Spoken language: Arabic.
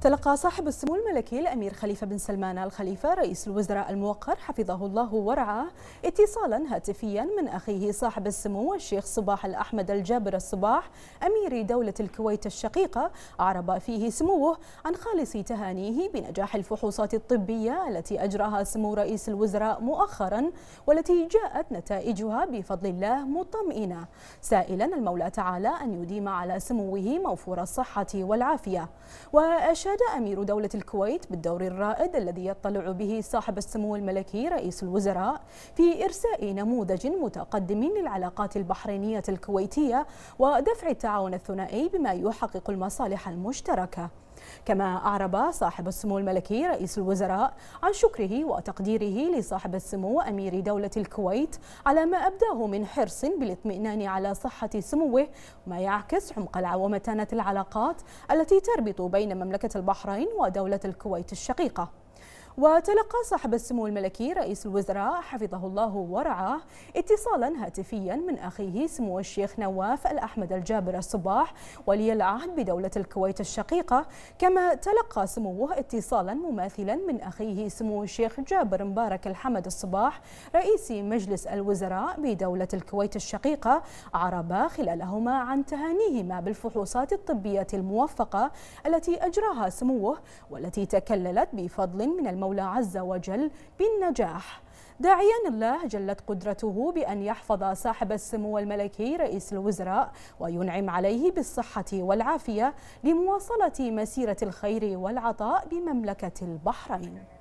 تلقى صاحب السمو الملكي الأمير خليفة بن سلمان الخليفة رئيس الوزراء الموقر حفظه الله ورعاه اتصالا هاتفيا من أخيه صاحب السمو الشيخ صباح الأحمد الجابر الصباح أمير دولة الكويت الشقيقة أعرب فيه سموه عن خالص تهانيه بنجاح الفحوصات الطبية التي أجراها سمو رئيس الوزراء مؤخرا والتي جاءت نتائجها بفضل الله مطمئنة سائلا المولى تعالى أن يديم على سموه موفور الصحة والعافية وأشار أشاد أمير دولة الكويت بالدور الرائد الذي يطلع به صاحب السمو الملكي رئيس الوزراء في إرساء نموذج متقدم للعلاقات البحرينية الكويتية ودفع التعاون الثنائي بما يحقق المصالح المشتركة كما أعرب صاحب السمو الملكي رئيس الوزراء عن شكره وتقديره لصاحب السمو أمير دولة الكويت على ما أبداه من حرص بالاطمئنان على صحة سموه ما يعكس عمق ومتانة العلاقات التي تربط بين مملكة البحرين ودولة الكويت الشقيقة وتلقى صاحب السمو الملكي رئيس الوزراء حفظه الله ورعاه اتصالا هاتفيا من أخيه سمو الشيخ نواف الأحمد الجابر الصباح ولي العهد بدولة الكويت الشقيقة كما تلقى سموه اتصالا مماثلا من أخيه سمو الشيخ جابر مبارك الحمد الصباح رئيس مجلس الوزراء بدولة الكويت الشقيقة عربا خلالهما عن تهانيهما بالفحوصات الطبية الموفقة التي أجراها سموه والتي تكللت بفضل من الموضوع المولى عز وجل بالنجاح داعيا الله جلت قدرته بأن يحفظ صاحب السمو الملكي رئيس الوزراء وينعم عليه بالصحة والعافية لمواصلة مسيرة الخير والعطاء بمملكة البحرين